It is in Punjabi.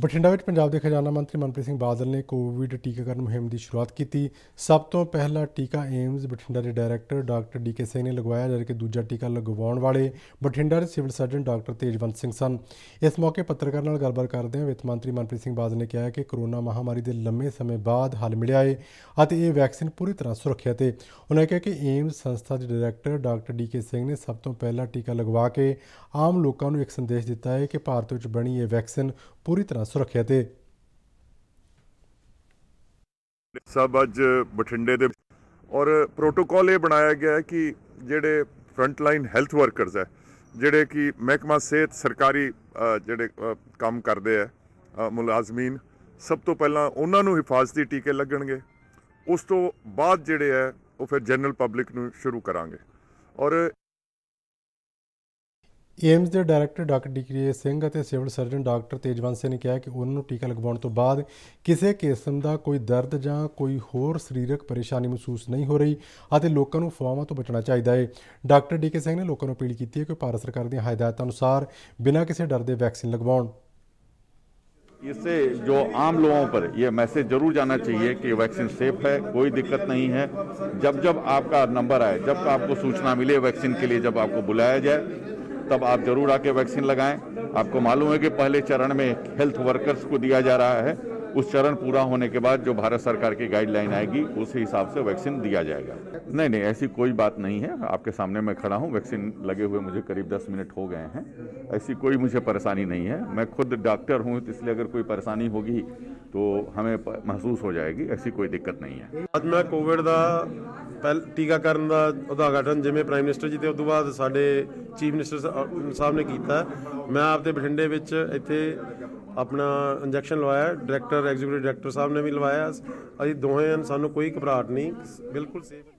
ਬਠਿੰਡਾ ਵਿੱਚ ਪੰਜਾਬ ਦੇ ਖਜ਼ਾਨਾ ਮੰਤਰੀ ਮਨਪ੍ਰੀਤ ਸਿੰਘ ਬਾਦਲ ਨੇ ਕੋਵਿਡ ਟੀਕਾਕਰਨ ਮੁਹਿੰਮ ਦੀ ਸ਼ੁਰੂਆਤ ਕੀਤੀ ਸਭ ਤੋਂ ਪਹਿਲਾ ਟੀਕਾ ਏਮਜ਼ ਬਠਿੰਡਾ ਦੇ ਡਾਇਰੈਕਟਰ ਡਾਕਟਰ ਡੀਕੇ ਸਿੰਘ ਨੇ ਲਗਵਾਇਆ ਕਿ ਦੂਜਾ ਟੀਕਾ ਲਗਵਾਉਣ ਵਾਲੇ ਬਠਿੰਡਾ ਦੇ civil surgeon doctor Tejwant Singh ਸਨ ਇਸ ਮੌਕੇ ਪੱਤਰਕਾਰਾਂ ਨਾਲ ਗੱਲਬਾਤ ਕਰਦੇ ਹੋਏ ਵਿੱਤ ਮੰਤਰੀ ਮਨਪ੍ਰੀਤ ਸਿੰਘ ਬਾਦਲ ਨੇ ਕਿਹਾ ਕਿ ਕਰੋਨਾ ਮਹਾਮਾਰੀ ਦੇ ਲੰਮੇ ਸਮੇਂ ਬਾਅਦ ਹੱਲ ਮਿਲਿਆ ਹੈ ਅਤੇ ਇਹ ਵੈਕਸੀਨ ਪੂਰੀ ਤਰ੍ਹਾਂ ਸੁਰੱਖਿਅਤ ਹੈ ਉਹਨਾਂ ਕਿਹਾ ਕਿ ਏਮਜ਼ ਸੰਸਥਾ ਦੇ ਡਾਇਰੈਕਟਰ ਡਾਕਟਰ ਡੀਕੇ ਸਿੰਘ ਨੇ ਸਭ ਤੋਂ ਪਹਿਲਾ ਟੀਕਾ ਲਗਵਾ ਕੇ ਆਮ ਲੋਕਾਂ ਨੂੰ ਇੱਕ ਸੰਦੇਸ਼ ਦਿੱਤਾ ਹੈ ਕਿ ਭਾਰਤ ਵਿੱਚ ਬਣੀ ਇਹ ਵੈਕਸੀਨ ਪੂਰੀ ਤਰ੍ਹਾਂ ਸੁਰੱਖਿਅਤ ਹੈ ਸਭ ਅੱਜ ਬਠਿੰਡੇ ਦੇ ਔਰ ਪ੍ਰੋਟੋਕਾਲ ਇਹ ਬਣਾਇਆ ਗਿਆ ਹੈ ਕਿ ਜਿਹੜੇ ਫਰੰਟ ਲਾਈਨ ਹੈਲਥ ਵਰਕਰਸ ਹੈ ਜਿਹੜੇ ਕਿ ਮਹਿਕਮਾ ਸਿਹਤ ਸਰਕਾਰੀ ਜਿਹੜੇ ਕੰਮ ਕਰਦੇ ਆ ਮੁਲਾਜ਼ਮੀਨ ਸਭ ਤੋਂ ਪਹਿਲਾਂ ਉਹਨਾਂ ਨੂੰ ਹਿਫਾਜ਼ਤੀ ਟੀਕੇ ਲੱਗਣਗੇ ਉਸ ਤੋਂ ਬਾਅਦ ਜਿਹੜੇ ਆ ਉਹ ਫਿਰ ਜਨਰਲ ਪਬਲਿਕ ਨੂੰ ਸ਼ੁਰੂ ਕਰਾਂਗੇ ਔਰ ਏਮਸ ਦੇ ਡਾਇਰੈਕਟਰ ਡਾਕਟਰ ਡੀਕਰੀਏ ਸਿੰਘ ਅਤੇ civil surgeon doctor Tejwant Singh ਨੇ ਕਿਹਾ ਕਿ ਉਹਨਾਂ ਨੂੰ ਟੀਕਾ ਲਗਵਾਉਣ ਤੋਂ ਬਾਅਦ ਕਿਸੇ ਕਿਸਮ ਦਾ ਕੋਈ ਦਰਦ ਜਾਂ ਕੋਈ ਹੋਰ ਸਰੀਰਕ ਪਰੇਸ਼ਾਨੀ ਮਹਿਸੂਸ ਨਹੀਂ ਹੋ ਰਹੀ ਅਤੇ ਲੋਕਾਂ ਨੂੰ ਫਵਾਵਾਂ ਤੋਂ ਬਚਣਾ ਚਾਹੀਦਾ ਹੈ ਡਾਕਟਰ ਡੀਕੇ ਸਿੰਘ ਨੇ ਲੋਕਾਂ ਨੂੰ ਅਪੀਲ ਕੀਤੀ ਹੈ ਕਿ ਭਾਰਤ ਸਰਕਾਰ ਦੀਆਂ ਹਦਾਇਤਾਂ ਅਨੁਸਾਰ ਬਿਨਾਂ ਕਿਸੇ ਡਰ ਦੇ ਵੈਕਸੀਨ ਲਗਵਾਉਣ इससे जो आम लोगों पर यह मैसेज जरूर जाना चाहिए कि वैक्सीन सेफ है कोई दिक्कत नहीं है जब जब आपका नंबर आए जब आपको सूचना मिले वैक्सीन के लिए जब आपको बुलाया जाए तब आप जरूर आके वैक्सीन लगाएं आपको मालूम है कि पहले चरण में हेल्थ वर्कर्स को दिया जा रहा है उस चरण पूरा होने के बाद जो भारत सरकार की गाइडलाइन आएगी उस हिसाब से वैक्सीन दिया जाएगा नहीं नहीं ऐसी कोई बात नहीं है आपके सामने मैं खड़ा हूँ वैक्सीन लगे हुए मुझे करीब दस मिनट हो गए हैं ऐसी कोई मुझे परेशानी नहीं है मैं खुद डॉक्टर हूँ तो इसलिए अगर कोई परेशानी होगी तो हमें महसूस हो जाएगी ऐसी कोई दिक्कत नहीं है आज मैं कोविड का ਪਹਿਲ ਟੀਕਾਕਰਨ ਦਾ ਉਦਘਾਟਨ ਜਿਵੇਂ ਪ੍ਰਾਈਮ ਮਿਨਿਸਟਰ ਜੀ ਤੇ ਉਸ ਤੋਂ ਬਾਅਦ ਸਾਡੇ ਚੀਫ ਮਿਨਿਸਟਰ ਸਾਹਿਬ ਨੇ ਕੀਤਾ ਮੈਂ ਆਪਦੇ ਬਠਿੰਡੇ ਵਿੱਚ ਇੱਥੇ ਆਪਣਾ ਇੰਜੈਕਸ਼ਨ ਲਵਾਇਆ ਡਾਇਰੈਕਟਰ ਐਗਜ਼ੀਕਿਊਟਿਵ ਡਾਇਰੈਕਟਰ ਸਾਹਿਬ ਨੇ ਵੀ ਲਵਾਇਆ ਅਸੀਂ ਦੋਹੇ ਹਨ ਸਾਨੂੰ ਕੋਈ ਘਬਰਾਹਟ ਨਹੀਂ ਬਿਲਕੁਲ ਸੇਫ